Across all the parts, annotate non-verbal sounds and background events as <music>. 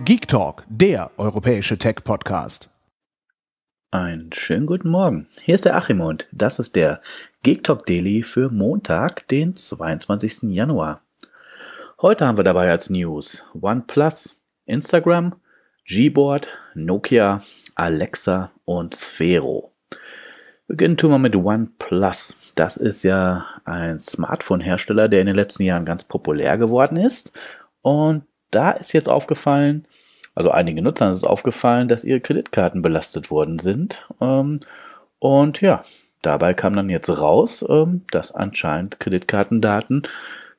Geek Talk, der europäische Tech-Podcast. Einen schönen guten Morgen. Hier ist der Achim und das ist der Geek Talk Daily für Montag, den 22. Januar. Heute haben wir dabei als News OnePlus, Instagram, Gboard, Nokia, Alexa und Sphero. Beginnen tun wir mit OnePlus. Das ist ja ein Smartphone-Hersteller, der in den letzten Jahren ganz populär geworden ist und da ist jetzt aufgefallen, also einige Nutzern ist aufgefallen, dass ihre Kreditkarten belastet worden sind. Ähm, und ja, dabei kam dann jetzt raus, ähm, dass anscheinend Kreditkartendaten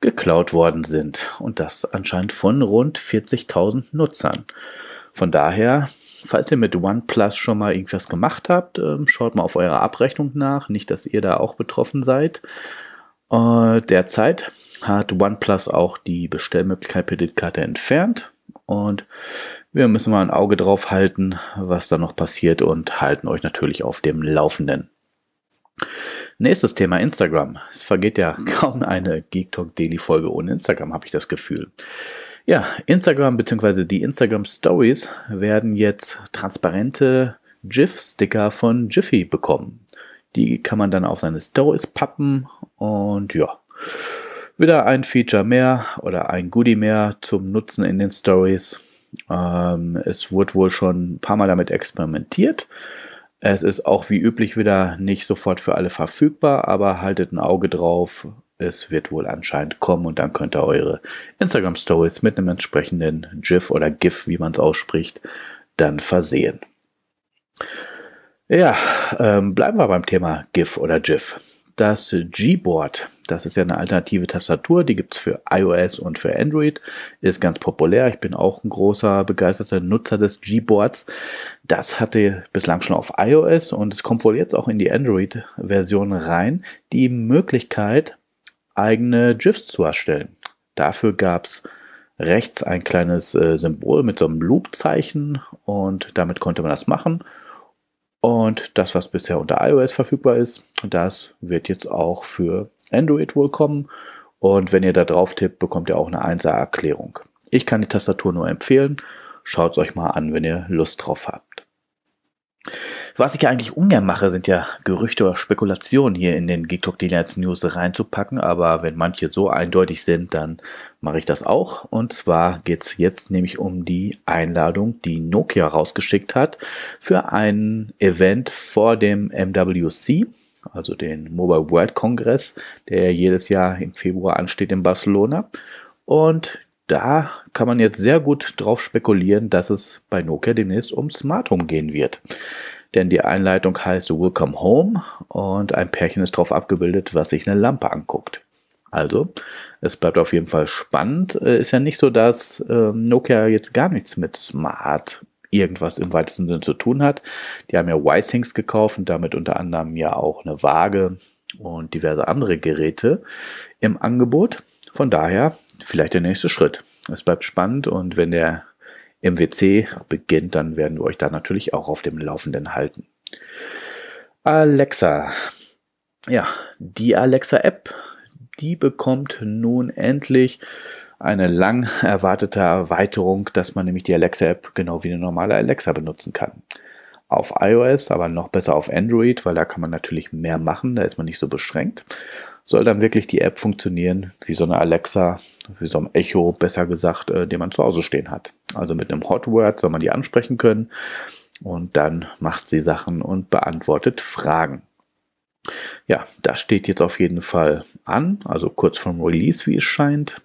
geklaut worden sind. Und das anscheinend von rund 40.000 Nutzern. Von daher, falls ihr mit OnePlus schon mal irgendwas gemacht habt, ähm, schaut mal auf eure Abrechnung nach. Nicht, dass ihr da auch betroffen seid. Äh, derzeit hat OnePlus auch die Bestellmöglichkeit per Kreditkarte entfernt und wir müssen mal ein Auge drauf halten, was da noch passiert und halten euch natürlich auf dem Laufenden. Nächstes Thema Instagram. Es vergeht ja <laughs> kaum eine Geek Talk Daily Folge ohne Instagram, habe ich das Gefühl. Ja, Instagram bzw. die Instagram Stories werden jetzt transparente GIF-Sticker von Jiffy bekommen. Die kann man dann auf seine Stories pappen und ja, wieder ein Feature mehr oder ein Goodie mehr zum Nutzen in den Stories. Ähm, es wurde wohl schon ein paar Mal damit experimentiert. Es ist auch wie üblich wieder nicht sofort für alle verfügbar, aber haltet ein Auge drauf. Es wird wohl anscheinend kommen und dann könnt ihr eure Instagram Stories mit einem entsprechenden GIF oder GIF, wie man es ausspricht, dann versehen. Ja, ähm, bleiben wir beim Thema GIF oder GIF das G-Board. Das ist ja eine alternative Tastatur, die gibt es für iOS und für Android. Ist ganz populär. Ich bin auch ein großer, begeisterter Nutzer des G-Boards. Das hatte bislang schon auf iOS und es kommt wohl jetzt auch in die Android-Version rein, die Möglichkeit, eigene GIFs zu erstellen. Dafür gab es rechts ein kleines äh, Symbol mit so einem Loop-Zeichen und damit konnte man das machen. Und das, was bisher unter iOS verfügbar ist, das wird jetzt auch für Android wohl kommen. Und wenn ihr da drauf tippt, bekommt ihr auch eine 1er Erklärung. Ich kann die Tastatur nur empfehlen. Schaut es euch mal an, wenn ihr Lust drauf habt. Was ich ja eigentlich ungern mache, sind ja Gerüchte oder Spekulationen hier in den Geek Talk Daily News reinzupacken, aber wenn manche so eindeutig sind, dann mache ich das auch. Und zwar geht es jetzt nämlich um die Einladung, die Nokia rausgeschickt hat für ein Event vor dem MWC, also den Mobile World Congress, der jedes Jahr im Februar ansteht in Barcelona. Und da kann man jetzt sehr gut drauf spekulieren, dass es bei Nokia demnächst um Smart Home gehen wird denn die Einleitung heißt Welcome Home und ein Pärchen ist drauf abgebildet, was sich eine Lampe anguckt. Also, es bleibt auf jeden Fall spannend. Äh, ist ja nicht so, dass ähm, Nokia jetzt gar nichts mit Smart irgendwas im weitesten Sinne zu tun hat. Die haben ja Y-Syncs gekauft und damit unter anderem ja auch eine Waage und diverse andere Geräte im Angebot. Von daher vielleicht der nächste Schritt. Es bleibt spannend und wenn der im WC beginnt, dann werden wir euch da natürlich auch auf dem Laufenden halten. Alexa. Ja, die Alexa-App, die bekommt nun endlich eine lang erwartete Erweiterung, dass man nämlich die Alexa-App genau wie eine normale Alexa benutzen kann. Auf iOS, aber noch besser auf Android, weil da kann man natürlich mehr machen, da ist man nicht so beschränkt soll dann wirklich die App funktionieren, wie so eine Alexa, wie so ein Echo, besser gesagt, äh, den man zu Hause stehen hat. Also mit einem Hot Word soll man die ansprechen können und dann macht sie Sachen und beantwortet Fragen. Ja, das steht jetzt auf jeden Fall an, also kurz vorm Release, wie es scheint.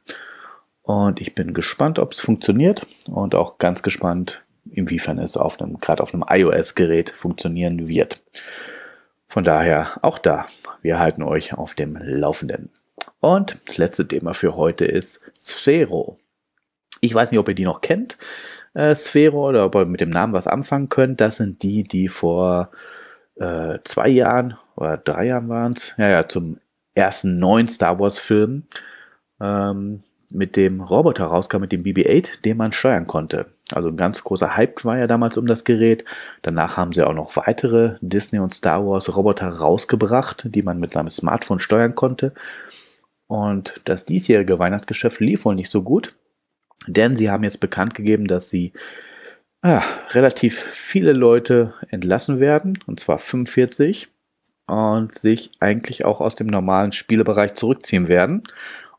Und ich bin gespannt, ob es funktioniert und auch ganz gespannt, inwiefern es auf einem, gerade auf einem iOS-Gerät funktionieren wird. Von daher auch da, wir halten euch auf dem Laufenden. Und das letzte Thema für heute ist Sphero. Ich weiß nicht, ob ihr die noch kennt, äh, Sphero, oder ob ihr mit dem Namen was anfangen könnt. Das sind die, die vor äh, zwei Jahren oder drei Jahren waren es, ja, ja, zum ersten neuen Star Wars Film ähm, mit dem Roboter rauskam, mit dem BB-8, den man steuern konnte. Also ein ganz großer Hype war ja damals um das Gerät. Danach haben sie auch noch weitere Disney und Star Wars Roboter rausgebracht, die man mit seinem Smartphone steuern konnte. Und das diesjährige Weihnachtsgeschäft lief wohl nicht so gut, denn sie haben jetzt bekannt gegeben, dass sie ja, ah, relativ viele Leute entlassen werden, und zwar 45, und sich eigentlich auch aus dem normalen Spielebereich zurückziehen werden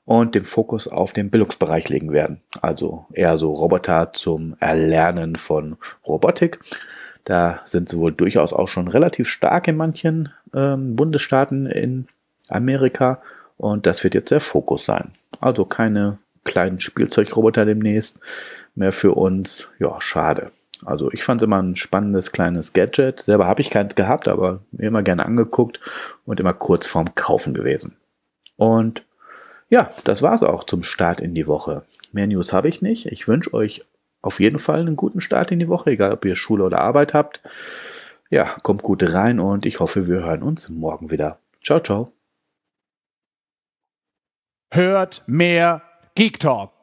und den Fokus auf den Bildungsbereich legen werden. Also eher so Roboter zum Erlernen von Robotik. Da sind sie wohl durchaus auch schon relativ stark in manchen ähm, Bundesstaaten in Amerika und das wird jetzt der Fokus sein. Also keine kleinen Spielzeugroboter demnächst mehr für uns. Ja, schade. Also ich fand es immer ein spannendes kleines Gadget. Selber habe ich keins gehabt, aber mir immer gerne angeguckt und immer kurz vorm Kaufen gewesen. Und ja, das war's auch zum Start in die Woche. Mehr News habe ich nicht. Ich wünsche euch auf jeden Fall einen guten Start in die Woche, egal ob ihr Schule oder Arbeit habt. Ja, kommt gut rein und ich hoffe, wir hören uns morgen wieder. Ciao, ciao. Hört mehr Geek Talk.